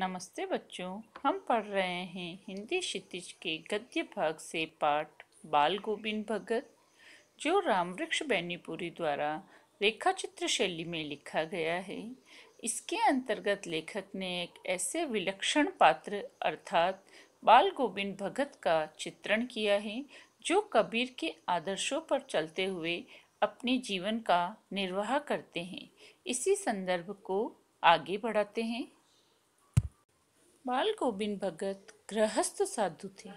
नमस्ते बच्चों हम पढ़ रहे हैं हिंदी क्षितिज के गद्य भाग से पाठ बाल गोविंद भगत जो राम वृक्ष बैनीपुरी द्वारा रेखा चित्र शैली में लिखा गया है इसके अंतर्गत लेखक ने एक ऐसे विलक्षण पात्र अर्थात बाल गोविंद भगत का चित्रण किया है जो कबीर के आदर्शों पर चलते हुए अपने जीवन का निर्वाह करते हैं इसी संदर्भ को आगे बढ़ाते हैं बाल गोबिंद भगत गृहस्थ साधु थे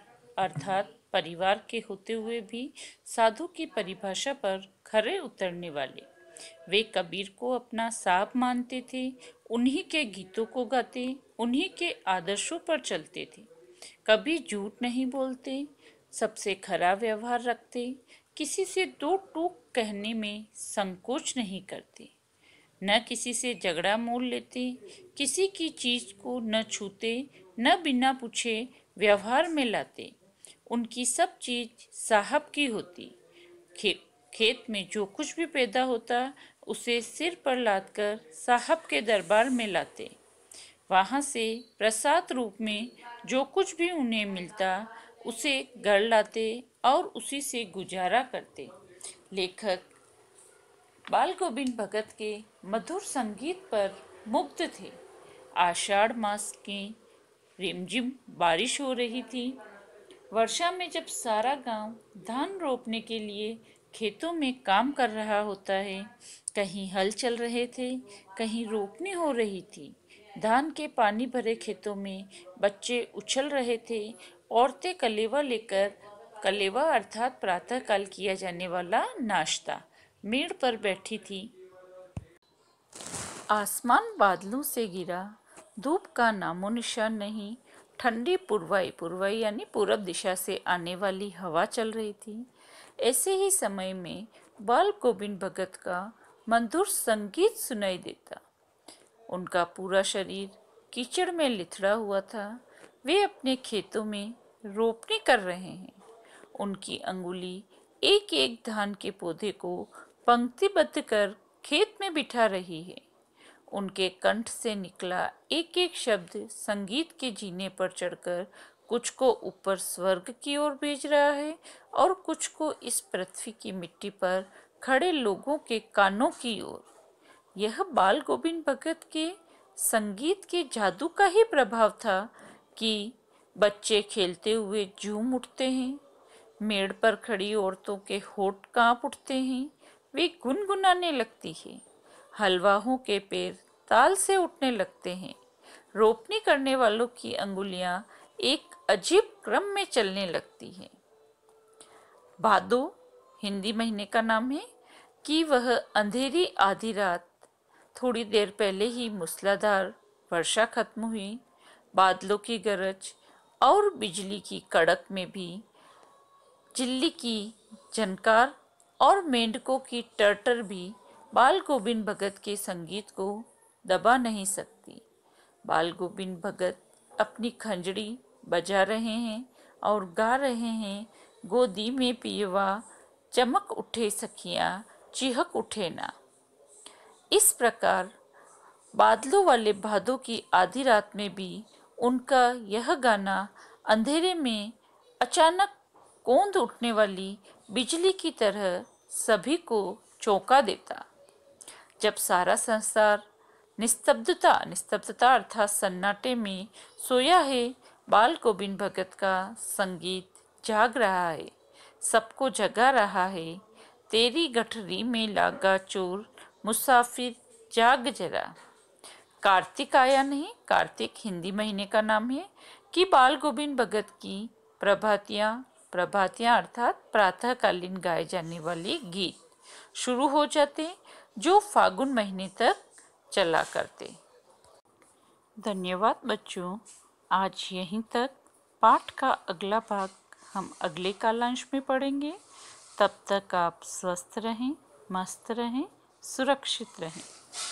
अर्थात परिवार के होते हुए भी साधु की परिभाषा पर खरे उतरने वाले वे कबीर को अपना साप मानते थे उन्हीं के गीतों को गाते उन्हीं के आदर्शों पर चलते थे कभी झूठ नहीं बोलते सबसे खरा व्यवहार रखते किसी से दो टूक कहने में संकोच नहीं करते न किसी से झगड़ा मोल लेते किसी की चीज को न छूते न बिना पूछे व्यवहार में लाते उनकी सब चीज साहब की होती खे, खेत में जो कुछ भी पैदा होता उसे सिर पर लाद कर साहब के दरबार में लाते वहाँ से प्रसाद रूप में जो कुछ भी उन्हें मिलता उसे घर लाते और उसी से गुजारा करते लेखक बाल गोविंद भगत के मधुर संगीत पर मुग्ध थे आषाढ़ मास की रिमझिम बारिश हो रही थी वर्षा में जब सारा गांव धान रोपने के लिए खेतों में काम कर रहा होता है कहीं हल चल रहे थे कहीं रोपनी हो रही थी धान के पानी भरे खेतों में बच्चे उछल रहे थे औरतें कलेवा लेकर कलेवा अर्थात प्रातःकाल किया जाने वाला नाश्ता मेड़ पर बैठी थी आसमान बादलों से गिरा धूप का नामो निशान नहीं ठंडी पुरवाई पुरवाई यानी पूरब दिशा से आने वाली हवा चल रही थी ऐसे ही समय में बाल गोविंद भगत का मधुर संगीत सुनाई देता उनका पूरा शरीर कीचड़ में लिथड़ा हुआ था वे अपने खेतों में रोपनी कर रहे हैं उनकी अंगुली एक एक धान के पौधे को पंक्तिबद्ध कर खेत में बिठा रही है उनके कंठ से निकला एक एक शब्द संगीत के जीने पर चढ़कर कुछ को ऊपर स्वर्ग की ओर भेज रहा है और कुछ को इस पृथ्वी की मिट्टी पर खड़े लोगों के कानों की ओर यह बाल गोविंद भगत के संगीत के जादू का ही प्रभाव था कि बच्चे खेलते हुए झूम उठते हैं मेड़ पर खड़ी औरतों के होठ कांप उठते हैं वे गुनगुनाने लगती है हलवाहों के पैर ताल से उठने लगते हैं रोपनी करने वालों की अंगुलियां एक अजीब क्रम में चलने लगती हैं भादो हिंदी महीने का नाम है कि वह अंधेरी आधी रात थोड़ी देर पहले ही मूसलाधार वर्षा खत्म हुई बादलों की गरज और बिजली की कड़क में भी चिल्ली की झनकार और मेंढकों की टर्टर भी बाल गोविंद भगत के संगीत को दबा नहीं सकती बाल गोविंद भगत अपनी खंजड़ी बजा रहे हैं और गा रहे हैं गोदी में पीवा चमक उठे सखियाँ चिहक उठे ना इस प्रकार बादलों वाले भादों की आधी रात में भी उनका यह गाना अंधेरे में अचानक कोंद उठने वाली बिजली की तरह सभी को चौंका देता जब सारा संसार निस्तब्धता निस्तब्धता अर्थात सन्नाटे में सोया है बाल गोविंद भगत का संगीत जाग रहा है सबको जगा रहा है तेरी गठरी में लागा चोर मुसाफिर जाग जरा कार्तिक आया नहीं कार्तिक हिंदी महीने का नाम है कि बाल गोविंद भगत की प्रभातियाँ प्रभातियाँ अर्थात प्रातःकालीन गाए जाने वाली गीत शुरू हो जाते जो फागुन महीने तक चला करते धन्यवाद बच्चों आज यहीं तक पाठ का अगला भाग हम अगले कालांश में पढ़ेंगे तब तक आप स्वस्थ रहें मस्त रहें सुरक्षित रहें